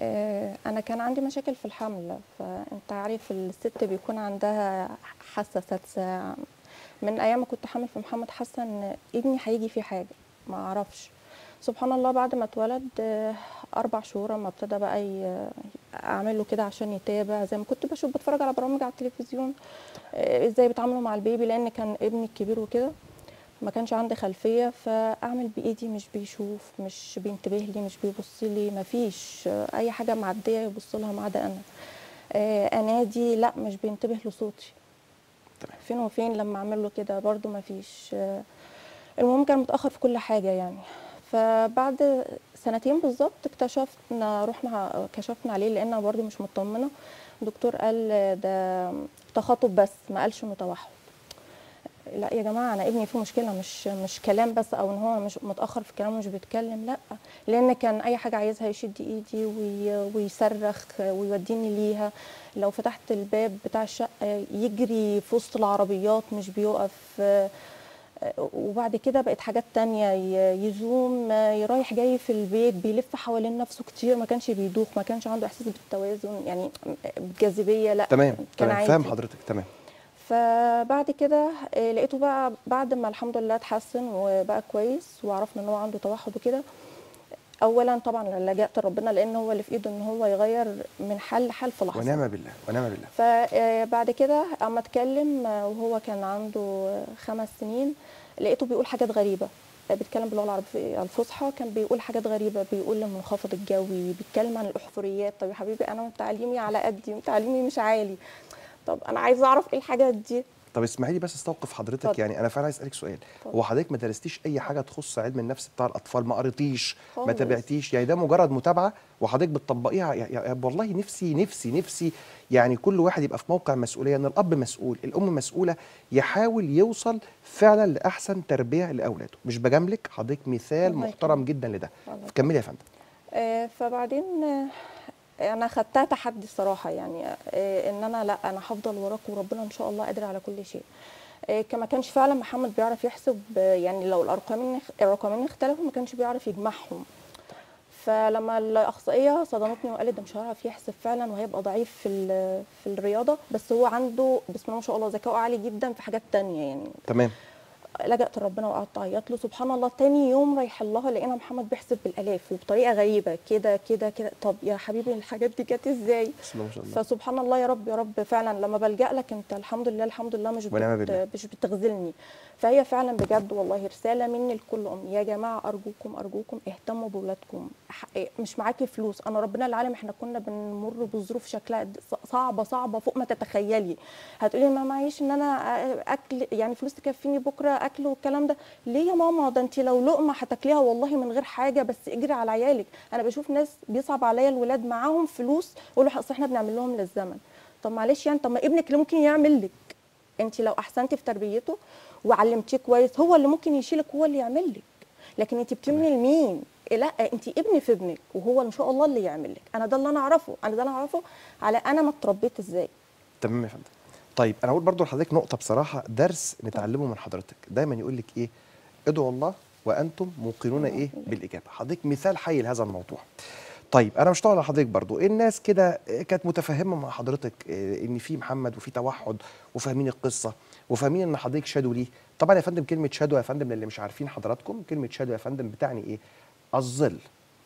آه، انا كان عندي مشاكل في الحمل فانت عارف الست بيكون عندها حساسات من ايام ما كنت حامل في محمد حاسه ان ابني هيجي فيه حاجه ما اعرفش سبحان الله بعد ما اتولد آه، اربع شهور اما ابتدى بقى اعمل له كده عشان يتابع زي ما كنت بشوف بتفرج على برامج على التلفزيون آه، ازاي بيتعاملوا مع البيبي لان كان ابني الكبير وكده ما كانش عندي خلفيه فاعمل بايدي مش بيشوف مش بينتبه لي مش بيبص لي مفيش آه، اي حاجه معديه يبص لها ما عدا انا انادي لا مش بينتبه لصوتي تمام. فين وفين لما اعمل له كده برده ما فيش المهم كان متاخر في كل حاجه يعني فبعد سنتين بالظبط اكتشفنا رحنا كشفنا عليه لان برده مش مطمنه الدكتور قال ده تخاطب بس ما قالش متوحد لا يا جماعه انا ابني فيه مشكله مش مش كلام بس او ان هو مش متاخر في كلامه مش بيتكلم لا لان كان اي حاجه عايزها يشد ايدي ويصرخ ويوديني ليها لو فتحت الباب بتاع الشقه يجري في وسط العربيات مش بيقف وبعد كده بقت حاجات تانية يزوم رايح جاي في البيت بيلف حوالين نفسه كتير ما كانش بيدوخ ما كانش عنده احساس بالتوازن يعني بالجاذبيه لا تمام تمام فاهم حضرتك تمام فبعد كده آه، لقيته بقى بعد ما الحمد لله اتحسن وبقى كويس وعرفنا ان هو عنده توحد وكده اولا طبعا لجأت لربنا لان هو اللي في ايده ان هو يغير من حال لحال في لحظه ونعم بالله ونعم بالله فبعد آه، كده اما اتكلم آه، وهو كان عنده خمس سنين لقيته بيقول حاجات غريبه بيتكلم باللغه العربيه الفصحى كان بيقول حاجات غريبه بيقول المنخفض الجوي بيتكلم عن الاحفوريات طب يا حبيبي انا تعليمي على قدي تعليمي مش عالي طب انا عايزه اعرف ايه الحاجات دي طب اسمحي لي بس استوقف حضرتك طب. يعني انا فعلا عايز اسالك سؤال طب. هو حضرتك ما درستيش اي حاجه تخص علم النفس بتاع الاطفال ما قريتيش ما تابعتيش يعني ده مجرد متابعه وحضرتك بتطبقيها يعني والله نفسي نفسي نفسي يعني كل واحد يبقى في موقع مسؤوليه ان الاب مسؤول الام مسؤوله يحاول يوصل فعلا لاحسن تربيه لاولاده مش بجاملك حضرتك مثال محترم جدا لده كملي يا فندم آه فبعدين انا خدتها تحدي الصراحه يعني آه، ان انا لا انا هفضل وراك وربنا ان شاء الله قادر على كل شيء آه، كما كانش فعلا محمد بيعرف يحسب آه، يعني لو الارقامين الرقمين اختلفوا ما كانش بيعرف يجمعهم فلما الاخصائيه صدمتني وقالت ده مش هيعرف يحسب فعلا وهيبقى ضعيف في في الرياضه بس هو عنده بسم الله ما شاء الله ذكاء عالي جدا في حاجات تانية يعني تمام لجأت لربنا وقعدت اعيط له سبحان الله تاني يوم رايح الله لقينا محمد بيحسب بالالاف وبطريقه غريبه كده كده كده طب يا حبيبي الحاجات دي جت ازاي؟ بسم الله ما شاء الله فسبحان الله يا رب يا رب فعلا لما بلجأ لك انت الحمد لله الحمد لله مش بت... مش بتغزلني فهي فعلا بجد والله رساله مني لكل ام يا جماعه ارجوكم ارجوكم اهتموا باولادكم إيه، مش معاكي فلوس انا ربنا العالم احنا كنا بنمر بظروف شكلها صعبه صعبه فوق ما تتخيلي هتقولي ما معيش ان انا اكل يعني فلوس تكفيني بكره اكل والكلام ده ليه يا ماما ده انت لو لقمه هتاكليها والله من غير حاجه بس اجري على عيالك انا بشوف ناس بيصعب عليا الولاد معاهم فلوس يقولوا اصل احنا بنعمل لهم للزمن طب معلش يعني طب ما ابنك اللي ممكن يعمل لك انت لو احسنتي في تربيته وعلمتيه كويس هو اللي ممكن يشيلك هو اللي يعمل لك لكن انت بتمني لمين لا انت ابني في ابنك وهو ان شاء الله اللي يعمل لك انا ده اللي انا اعرفه انا ده اللي اعرفه على انا ما اتربيت ازاي تمام يا فندم طيب انا اقول برضو لحضرتك نقطه بصراحه درس نتعلمه من حضرتك دايما يقول لك ايه ادعوا الله وانتم موقنون ايه بالاجابه حضرتك مثال حي لهذا الموضوع طيب انا مش طالع حضرتك برضو الناس كده آه، كانت متفهمه مع حضرتك آه، ان في محمد وفي توحد وفاهمين القصه وفاهمين ان حضرتك شادو ليه طبعا يا فندم كلمه شادو يا فندم للي مش عارفين حضراتكم كلمه شادو يا فندم بتعني ايه الظل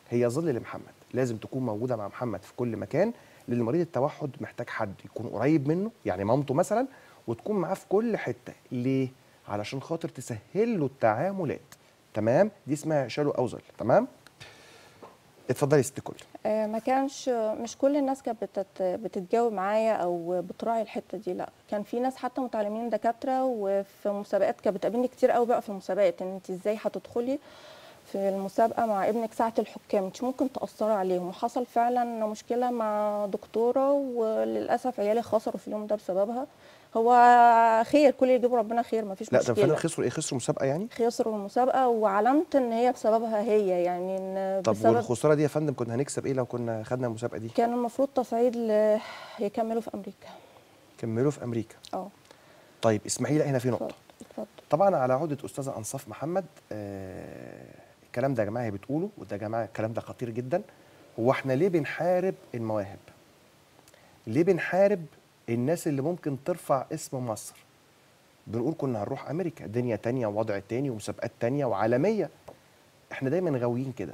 هي ظل لمحمد لازم تكون موجوده مع محمد في كل مكان للمريض التوحد محتاج حد يكون قريب منه يعني مامته مثلا وتكون معاه في كل حته ليه علشان خاطر تسهل له التعاملات تمام دي اسمها شالو اوزل تمام اتفضلي يا ست كل آه، ما كانش مش كل الناس كانت بتتجاوب معايا او بتراعي الحته دي لا كان في ناس حتى متعلمين دكاتره وفي مسابقات كانت بتقابلني كتير قوي بقى في المسابقات ان انت ازاي هتدخلي في المسابقه مع ابنك ساعه الحكام مش ممكن تاثري عليهم وحصل فعلا مشكله مع دكتوره وللاسف عيالي خسروا في اليوم ده بسببها هو خير كل اللي يجيبه ربنا خير مفيش لا مشكله لا طب خسروا ايه خسروا مسابقة يعني خسروا المسابقه وعلمت ان هي بسببها هي يعني ان طب بسبب والخساره دي يا فندم كنا هنكسب ايه لو كنا خدنا المسابقه دي كان المفروض تصعيد يكملوا في امريكا كملوا في امريكا اه طيب لي هنا في نقطه اتفضل طبعا على عوده استاذه انصاف محمد آه الكلام ده يا جماعه هي بتقوله وده يا جماعه الكلام ده خطير جدا هو احنا ليه بنحارب المواهب؟ ليه بنحارب الناس اللي ممكن ترفع اسم مصر؟ بنقول كنا هنروح امريكا دنيا تانية ووضع تاني ومسابقات تانية وعالميه احنا دايما غاويين كده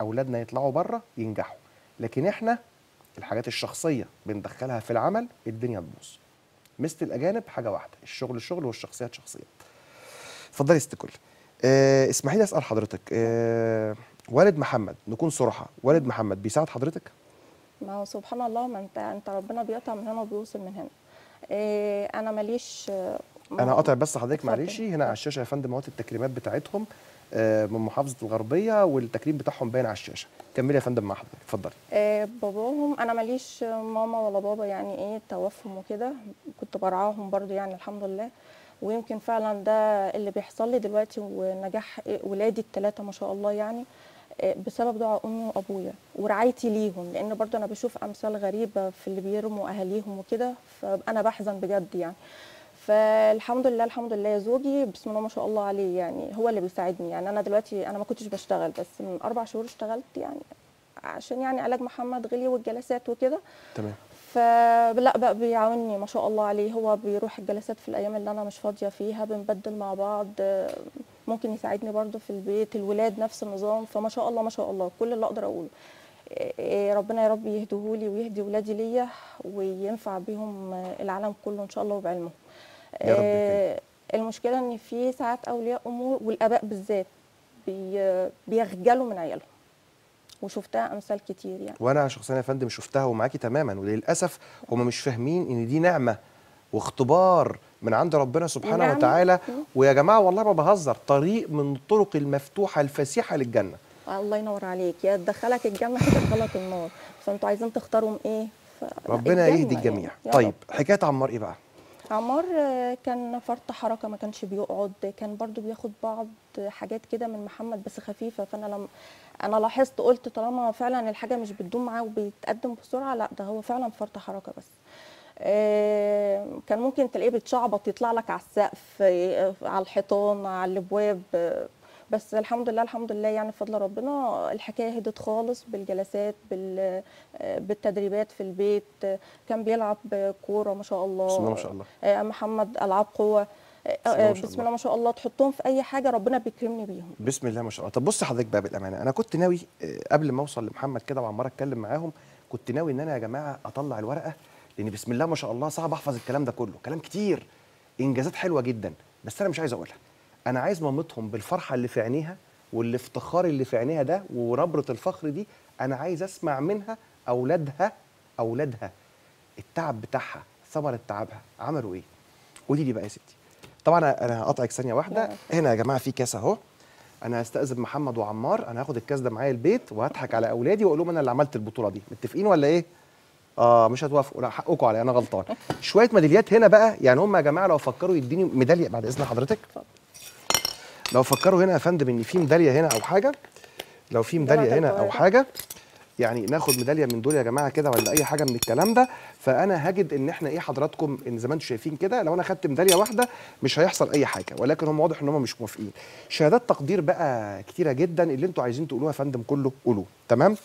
اولادنا يطلعوا بره ينجحوا لكن احنا الحاجات الشخصيه بندخلها في العمل الدنيا تبوظ مثل الاجانب حاجه واحده الشغل شغل والشخصيات شخصيات اتفضلي استكل آه اسمحي لي اسال حضرتك آه والد محمد نكون صراحه والد محمد بيساعد حضرتك ما هو سبحان الله ما انت انت ربنا بيقطع من هنا وبيوصل من هنا آه انا ماليش انا قاطع بس حضرتك معلش هنا على الشاشه يا فندم اهوت التكريمات بتاعتهم آه، من محافظه الغربيه والتكريم بتاعهم باين على الشاشه كملي يا فندم مع حضرتك اتفضلي آه باباهم انا ماليش ماما ولا بابا يعني ايه توفهم وكده كنت برعاهم برضو يعني الحمد لله ويمكن فعلا ده اللي بيحصل لي دلوقتي ونجاح ولادي الثلاثه ما شاء الله يعني بسبب دعاء امي وابويا ورعايتي ليهم لان برضه انا بشوف امثال غريبه في اللي بيرموا اهاليهم وكده فانا بحزن بجد يعني فالحمد لله الحمد لله يا زوجي بسم الله ما شاء الله عليه يعني هو اللي بيساعدني يعني انا دلوقتي انا ما كنتش بشتغل بس من اربع شهور اشتغلت يعني عشان يعني علاج محمد غلي والجلسات وكده تمام فلا بقى بيعاوني ما شاء الله عليه هو بيروح الجلسات في الايام اللي انا مش فاضيه فيها بنبدل مع بعض ممكن يساعدني برده في البيت الولاد نفس النظام فما شاء الله ما شاء الله كل اللي اقدر اقوله إيه، إيه، ربنا يا رب يهديهولي ويهدي ولادي ليا وينفع بيهم العالم كله ان شاء الله وبعلمه يا إيه، المشكله ان في ساعات اولياء امور والاباء بالذات بيخجلوا من عيالهم وشفتها امثال كتير يعني وانا شخصيا يا فندم شفتها ومعاكي تماما وللاسف هم مش فاهمين ان دي نعمه واختبار من عند ربنا سبحانه وتعالى ويا جماعه والله ما بهزر طريق من الطرق المفتوحه الفسيحه للجنه الله ينور عليك يا تدخلك الجنه يا *laughs* تدخلك النار فانتوا عايزين تختاروا ايه ربنا يهدي يعني. الجميع يعني. طيب حكايه عمار ايه بقى عمار كان فرط حركه ما كانش بيقعد كان برضو بياخد بعض حاجات كده من محمد بس خفيفه فانا لما انا لاحظت قلت طالما فعلا الحاجه مش بتدوم معاه وبيتقدم بسرعه لا ده هو فعلا فرط حركه بس كان ممكن تلاقيه بتشعبط يطلع لك على السقف على الحيطان على الابواب بس الحمد لله الحمد لله يعني بفضل ربنا الحكايه هدت خالص بالجلسات بالتدريبات في البيت كان بيلعب كوره ما شاء الله ما شاء الله آه، محمد العاب قوه آه، آه، بسم الله ما شاء الله تحطهم في اي حاجه ربنا بيكرمني بيهم بسم الله ما شاء الله طب بص حضرتك بقى بالامانه انا كنت ناوي آه، قبل ما اوصل لمحمد كده وعمار اتكلم معاهم كنت ناوي ان انا يا جماعه اطلع الورقه لان بسم الله ما شاء الله صعب احفظ الكلام ده كله كلام كتير انجازات حلوه جدا بس انا مش عايز اقولها انا عايز مامتهم بالفرحه اللي في عينيها والافتخار اللي في عينيها ده وربره الفخر دي انا عايز اسمع منها اولادها اولادها التعب بتاعها ثمره تعبها عملوا ايه قولي لي بقى يا ستي طبعا انا هقطعك ثانيه واحده هنا يا جماعه في كاس اهو انا هستاذن محمد وعمار انا هاخد الكاس ده معايا البيت وهضحك على اولادي واقول لهم انا اللي عملت البطوله دي متفقين ولا ايه اه مش هتوافقوا لا حقكم عليا انا غلطان *laughs* شويه ميداليات هنا بقى يعني هم يا جماعه لو فكروا يديني ميداليه بعد اذن حضرتك لو فكروا هنا يا فندم ان في ميداليه هنا او حاجه لو في ميداليه هنا او حاجه يعني ناخد ميداليه من دول يا جماعه كده ولا اي حاجه من الكلام ده فانا هجد ان احنا ايه حضراتكم ان زي ما انتم شايفين كده لو انا خدت ميداليه واحده مش هيحصل اي حاجه ولكن هم واضح ان هم مش موافقين شهادات تقدير بقى كتيره جدا اللي انتم عايزين تقولوها يا فندم كله قولوه تمام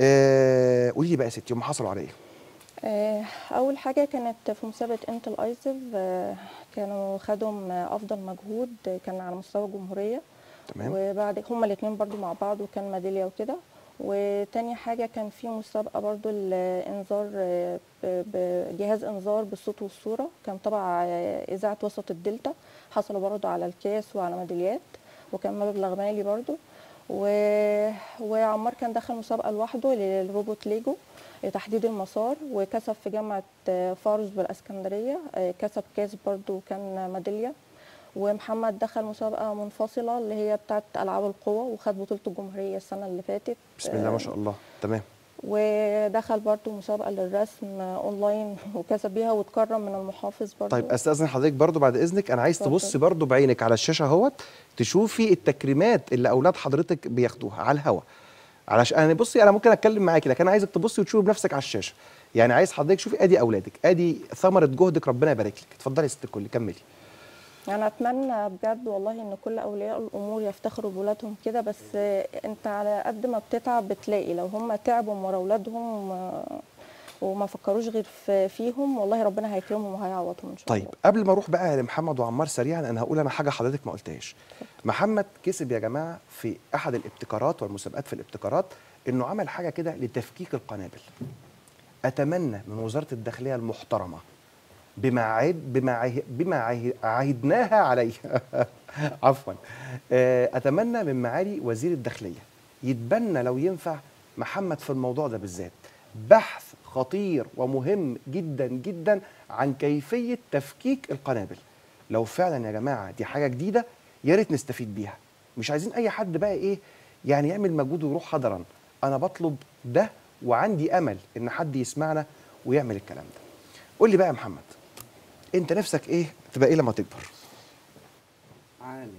آه قولي لي بقى يا ستي هم حصلوا على ايه آه، أول حاجة كانت في مسابقة انتل ايزف آه، كانوا خدوا أفضل مجهود كان على مستوى الجمهورية تمام وبعد هما الاثنين برضو مع بعض وكان ميدالية وكده وتاني حاجه كان في مسابقه برضو الانذار بجهاز انذار بالصوت والصوره كان طبع اذاعه وسط الدلتا حصلوا برضو على الكاس وعلى ميداليات وكان مبلغ مالي برضو و... وعمار كان دخل مسابقه لوحده للروبوت ليجو لتحديد المسار وكسب في جامعه فارس بالاسكندريه كسب كاس برضو كان ميداليه ومحمد دخل مسابقه منفصله اللي هي بتاعت العاب القوى وخد بطوله الجمهوريه السنه اللي فاتت بسم الله ما شاء الله تمام ودخل برضو مسابقه للرسم اونلاين وكسب بيها واتكرم من المحافظ برضو طيب استاذن حضرتك برضو بعد اذنك انا عايز تبصي برضو بعينك على الشاشه اهوت تشوفي التكريمات اللي اولاد حضرتك بياخدوها على الهوا علشان انا بصي انا ممكن اتكلم معاكي لكن انا عايزك تبصي وتشوفي بنفسك على الشاشه يعني عايز حضرتك تشوفي ادي اولادك ادي ثمره جهدك ربنا يبارك لك اتفضلي يا ست الكل كملي انا اتمنى بجد والله ان كل اولياء الامور يفتخروا بولادهم كده بس انت على قد ما بتتعب بتلاقي لو هم تعبوا ورا اولادهم آه، وما فكروش غير فيهم والله ربنا هيكرمهم وهيعوضهم ان شاء طيب، الله طيب قبل ما اروح بقى لمحمد وعمار سريعا انا هقول انا حاجه حضرتك ما قلتهاش محمد كسب يا جماعه في احد الابتكارات والمسابقات في الابتكارات انه عمل حاجه كده لتفكيك القنابل اتمنى من وزاره الداخليه المحترمه بما عهد بما عهد بما عهدناها عليه *laughs* عفوا آه، اتمنى من معالي وزير الداخليه يتبنى لو ينفع محمد في الموضوع ده بالذات بحث خطير ومهم جدا جدا عن كيفيه تفكيك القنابل لو فعلا يا جماعه دي حاجه جديده يا ريت نستفيد بيها مش عايزين اي حد بقى ايه يعني يعمل مجهود ويروح حضرا انا بطلب ده وعندي امل ان حد يسمعنا ويعمل الكلام ده قول لي بقى يا محمد انت نفسك ايه تبقى ايه لما تكبر عالم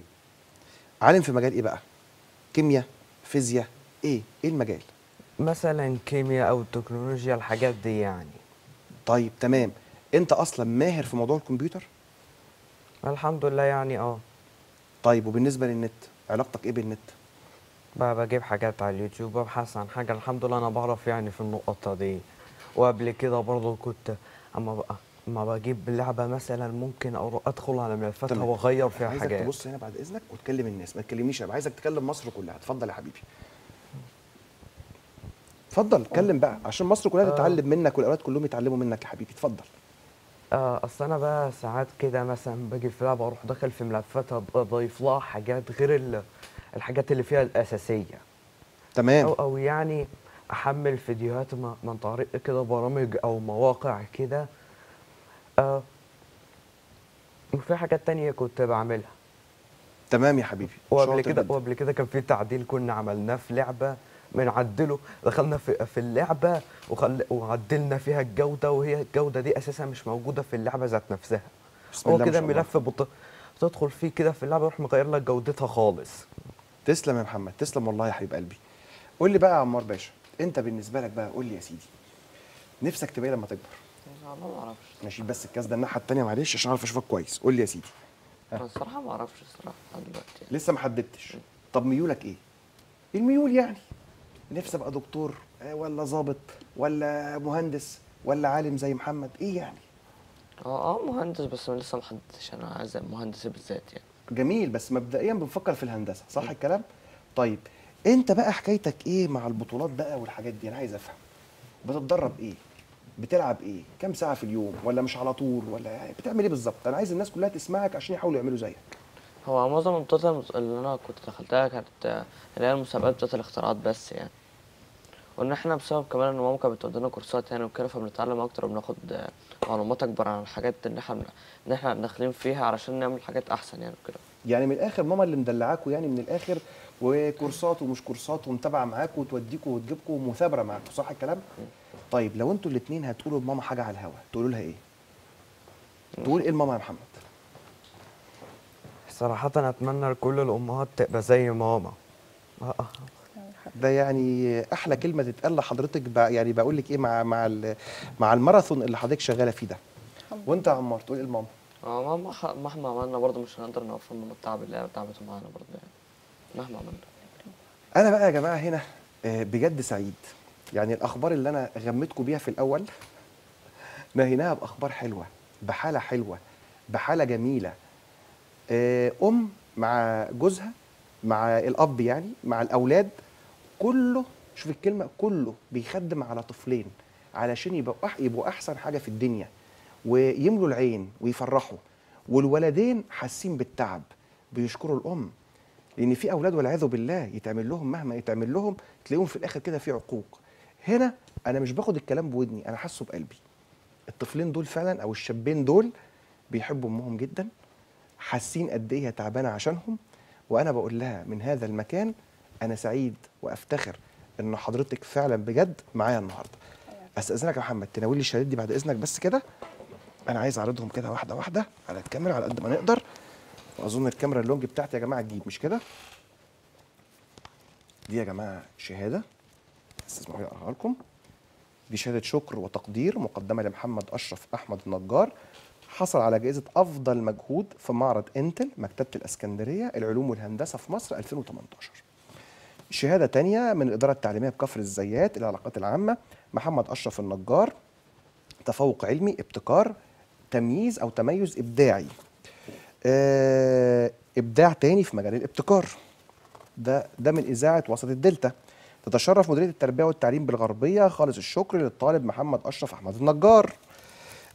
عالم في مجال ايه بقى كيمياء فيزياء ايه ايه المجال مثلا كيمياء او تكنولوجيا الحاجات دي يعني طيب تمام انت اصلا ماهر في موضوع الكمبيوتر الحمد لله يعني اه طيب وبالنسبه للنت علاقتك ايه بالنت بقى بجيب حاجات على اليوتيوب ببحث عن حاجه الحمد لله انا بعرف يعني في النقطه دي وقبل كده برضه كنت اما بقى ما بجيب لعبه مثلا ممكن ادخل على ملفاتها طيب. واغير فيها عايزك حاجات عايزك تبص هنا بعد اذنك وتكلم الناس ما تكلمنيش انا عايزك تكلم مصر كلها اتفضل يا حبيبي اتفضل اتكلم بقى عشان مصر كلها آه. تتعلم منك والاولاد كلهم يتعلموا منك يا حبيبي اتفضل آه، اصل انا بقى ساعات كده مثلا باجي في لعبه اروح داخل في ملفاتها ضايف لها حاجات غير الحاجات اللي فيها الاساسيه تمام او, أو يعني احمل فيديوهات من طريق كده برامج او مواقع كده آه وفي حاجات تانية كنت بعملها تمام يا حبيبي وقبل كده وقبل كده كان في تعديل كنا عملناه في لعبه بنعدله دخلنا في في اللعبه وخل... وعدلنا فيها الجوده وهي الجوده دي اساسا مش موجوده في اللعبه ذات نفسها هو كده ملف بط... تدخل فيه كده في اللعبه يروح مغير لك جودتها خالص تسلم يا محمد تسلم والله يا حبيب قلبي قول لي بقى يا عمار باشا انت بالنسبه لك بقى قول لي يا سيدي نفسك تبقى إيه لما تكبر ما بعرفش ماشي بس الكاس ده الناحيه الثانيه معلش عشان اعرف اشوفك كويس قول لي يا سيدي انا الصراحه ما اعرفش الصراحه دلوقتي يعني. لسه ما حددتش طب ميولك ايه الميول يعني نفسي ابقى دكتور آه، ولا ظابط ولا مهندس ولا عالم زي محمد ايه يعني اه اه مهندس بس ما لسه ما حددتش انا عايز مهندس إيه بالذات يعني جميل بس مبدئيا بنفكر في الهندسه صح م. الكلام طيب انت بقى حكايتك ايه مع البطولات بقى والحاجات دي انا عايز افهم بتتدرب ايه بتلعب ايه كم ساعه في اليوم ولا مش على طول ولا يعني بتعمل ايه بالظبط انا عايز الناس كلها تسمعك عشان يحاولوا يعملوا زيك هو معظم البطولات اللي انا كنت دخلتها كانت اللي هي المسابقات بتاعت الاختراعات بس يعني وان احنا بسبب كمان ان ماما كانت بتودينا كورسات يعني وكده فبنتعلم اكتر وبناخد معلومات اكبر عن الحاجات اللي احنا ان احنا داخلين فيها علشان نعمل حاجات احسن يعني وكده يعني من الاخر ماما اللي مدلعاكوا يعني من الاخر وكورسات ومش كورسات ومتابعه معاكوا وتوديكوا وتجيبكوا ومثابره معاكوا صح الكلام؟ م. طيب لو انتوا الاثنين هتقولوا لماما حاجه على الهوا تقولوا لها ايه؟ تقول ايه لماما يا محمد؟ صراحة أتمنى لكل الأمهات تبقى زي ماما ده يعني احلى كلمه تتقال لحضرتك يعني بقول لك ايه مع مع مع الماراثون اللي حضرتك شغاله فيه ده وانت يا عمار تقول ايه لماما؟ اه ماما مهما عملنا برضه مش هنقدر نوفر من التعب اللي تعبته معانا برضه يعني مهما عملنا انا بقى يا جماعه هنا آه، بجد سعيد يعني الاخبار اللي انا غمتكم بيها في الاول نهيناها باخبار حلوه بحاله حلوه بحاله جميله آه، ام مع جوزها مع الاب يعني مع الاولاد كله شوف الكلمه كله بيخدم على طفلين علشان يبقوا يبقوا احسن حاجه في الدنيا ويملوا العين ويفرحوا والولدين حاسين بالتعب بيشكروا الام لان في اولاد والعياذ بالله يتعمل لهم مهما يتعمل لهم تلاقيهم في الاخر كده في عقوق هنا انا مش باخد الكلام بودني انا حاسه بقلبي الطفلين دول فعلا او الشابين دول بيحبوا امهم جدا حاسين قد ايه هي تعبانه عشانهم وانا بقول لها من هذا المكان انا سعيد وافتخر ان حضرتك فعلا بجد معايا النهارده استاذنك يا محمد تناول لي الشهادات دي بعد اذنك بس كده انا عايز اعرضهم كده واحده واحده على الكاميرا على قد ما نقدر واظن الكاميرا اللونج بتاعتي يا جماعه تجيب مش كده دي يا جماعه شهاده بس لي اقراها لكم دي شهاده شكر وتقدير مقدمه لمحمد اشرف احمد النجار حصل على جائزه افضل مجهود في معرض انتل مكتبه الاسكندريه العلوم والهندسه في مصر 2018 شهاده تانية من الاداره التعليميه بكفر الزيات للعلاقات العامه محمد اشرف النجار تفوق علمي ابتكار تمييز او تميز ابداعي آه، ابداع تاني في مجال الابتكار ده ده من اذاعه وسط الدلتا تتشرف مديريه التربيه والتعليم بالغربيه خالص الشكر للطالب محمد اشرف احمد النجار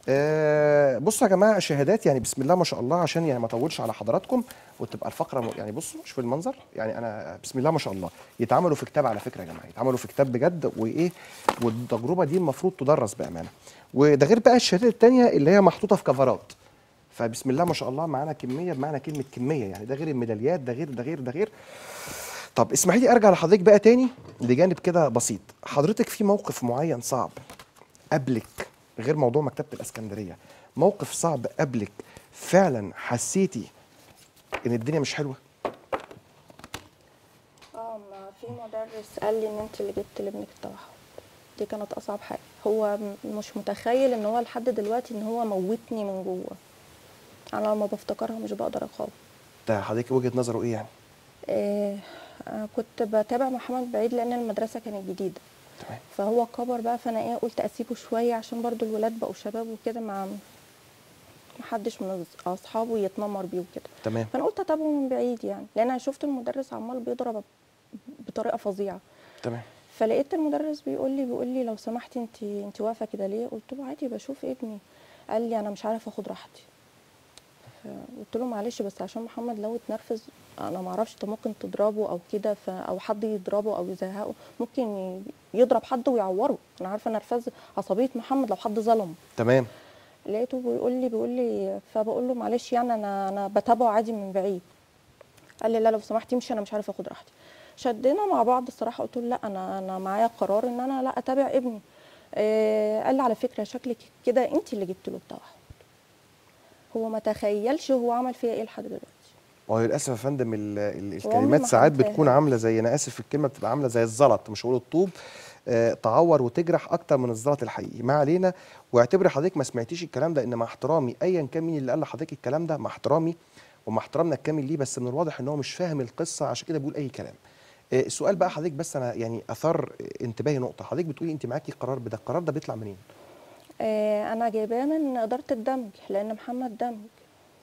آه، بصوا يا جماعه شهادات يعني بسم الله ما شاء الله عشان يعني ما اطولش على حضراتكم وتبقى الفقره يعني بصوا شوفوا المنظر يعني انا بسم الله ما شاء الله يتعملوا في كتاب على فكره يا جماعه يتعملوا في كتاب بجد وايه والتجربه دي المفروض تدرس بامانه وده غير بقى الشهادات الثانيه اللي هي محطوطه في كفرات فبسم الله ما شاء الله معانا كميه بمعنى كلمه كميه يعني ده غير الميداليات ده غير ده غير ده غير طب اسمحي لي ارجع لحضرتك بقى تاني لجانب كده بسيط حضرتك في موقف معين صعب قبلك غير موضوع مكتبه الاسكندريه موقف صعب قبلك فعلا حسيتي ان الدنيا مش حلوه اه ما في مدرس قال لي ان انت اللي جبت لابنك التوحد دي كانت اصعب حاجه هو مش متخيل ان هو لحد دلوقتي ان هو موتني من جوه انا لما بفتكرها مش بقدر اقاوم ده حضرتك وجهه نظره ايه يعني؟ إيه كنت بتابع محمد بعيد لان المدرسه كانت جديده طبعا. فهو كبر بقى فانا ايه قلت اسيبه شويه عشان برضو الولاد بقوا شباب وكده مع محدش من اصحابه يتنمر بيه وكده تمام فانا قلت اتابعه من بعيد يعني لان انا شفت المدرس عمال بيضرب بطريقه فظيعه تمام فلقيت المدرس بيقول لي بيقول لي لو سمحتي انت انت واقفه كده ليه قلت له عادي بشوف ابني قال لي انا مش عارف اخد راحتي قلت له معلش بس عشان محمد لو اتنرفز انا ما اعرفش انت ممكن تضربه او كده او حد يضربه او يزهقه ممكن يضرب حد ويعوره انا عارفه نرفز عصبيه محمد لو حد ظلمه تمام لقيته بيقول لي بيقول لي فبقول له معلش يعني انا انا بتابعه عادي من بعيد قال لي لا لو سمحتي امشي انا مش عارف اخد راحتي شدينا مع بعض الصراحه قلت له لا انا انا معايا قرار ان انا لا اتابع ابني إيه قال لي على فكره شكلك كده انت اللي جبت له التوحد هو ما تخيلش هو عمل فيها ايه لحد دلوقتي ما للاسف يا فندم الكلمات ساعات بتكون عامله زي انا اسف في الكلمه بتبقى عامله زي الزلط مش هقول الطوب آه تعور وتجرح اكتر من الزلط الحقيقي ما علينا واعتبري حضرتك ما سمعتيش الكلام ده ان مع احترامي ايا كان مين اللي قال لحضرتك الكلام ده مع احترامي ومع احترامنا الكامل ليه بس من الواضح ان هو مش فاهم القصه عشان كده بيقول اي كلام آه السؤال بقى حضرتك بس انا يعني اثار انتباهي نقطه حضرتك بتقولي انت معاكي قرار بده القرار ده بيطلع منين آه، انا جايباه من اداره الدمج لان محمد دمج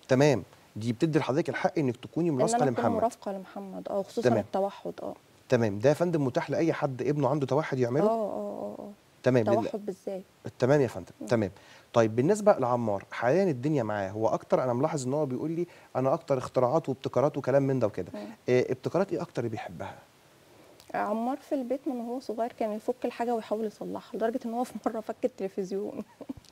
تمام دي بتدي لحضرتك الحق انك تكوني مرافقه إن لمحمد مرافقه لمحمد اه خصوصا تمام. التوحد اه تمام ده يا فندم متاح لاي حد ابنه عنده توحد يعمله اه اه اه, آه. تمام التوحد بالذات تمام يا فندم تمام طيب بالنسبه لعمار حاليا الدنيا معاه هو اكتر انا ملاحظ ان هو بيقول لي انا اكتر اختراعات وابتكارات وكلام من ده وكده إيه ابتكارات ايه اكتر اللي بيحبها عمار في البيت من وهو صغير كان يفك الحاجه ويحاول يصلحها لدرجه ان هو في مره فك التلفزيون *laughs*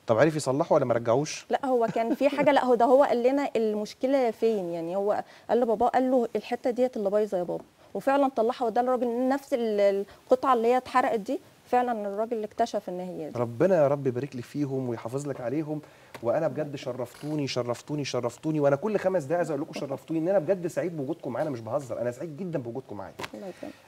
طب عرف يصلحه ولا ما رجعوش لا هو كان في حاجه لا هو ده هو قال لنا المشكله فين يعني هو قال لباباه قال له الحته ديت اللي بايظه يا بابا وفعلا طلعها وده الراجل نفس القطعه اللي هي اتحرقت دي فعلا الراجل اكتشف ان هي دي. ربنا يا رب يبارك لك فيهم ويحافظ لك عليهم وانا بجد شرفتوني شرفتوني شرفتوني وانا كل خمس دقائق اقول لكم شرفتوني ان انا بجد سعيد بوجودكم معانا مش بهزر انا سعيد جدا بوجودكم معايا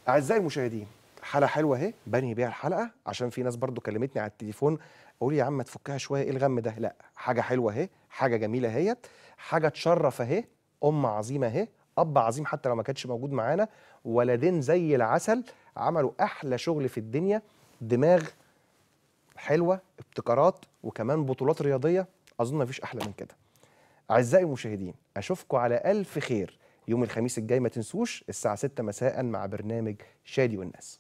اعزائي المشاهدين حلقه حلوه اهي بني بيها الحلقه عشان في ناس برضو كلمتني على التليفون قولي يا عم تفكها شويه ايه الغم ده لا حاجه حلوه اهي حاجه جميله اهيت حاجه تشرف اهي ام عظيمه اهي اب عظيم حتى لو ما كانش موجود معانا ولدين زي العسل عملوا احلى شغل في الدنيا دماغ حلوه ابتكارات وكمان بطولات رياضيه اظن مفيش احلى من كده اعزائي المشاهدين اشوفكم على الف خير يوم الخميس الجاي ما تنسوش الساعه 6 مساء مع برنامج شادي والناس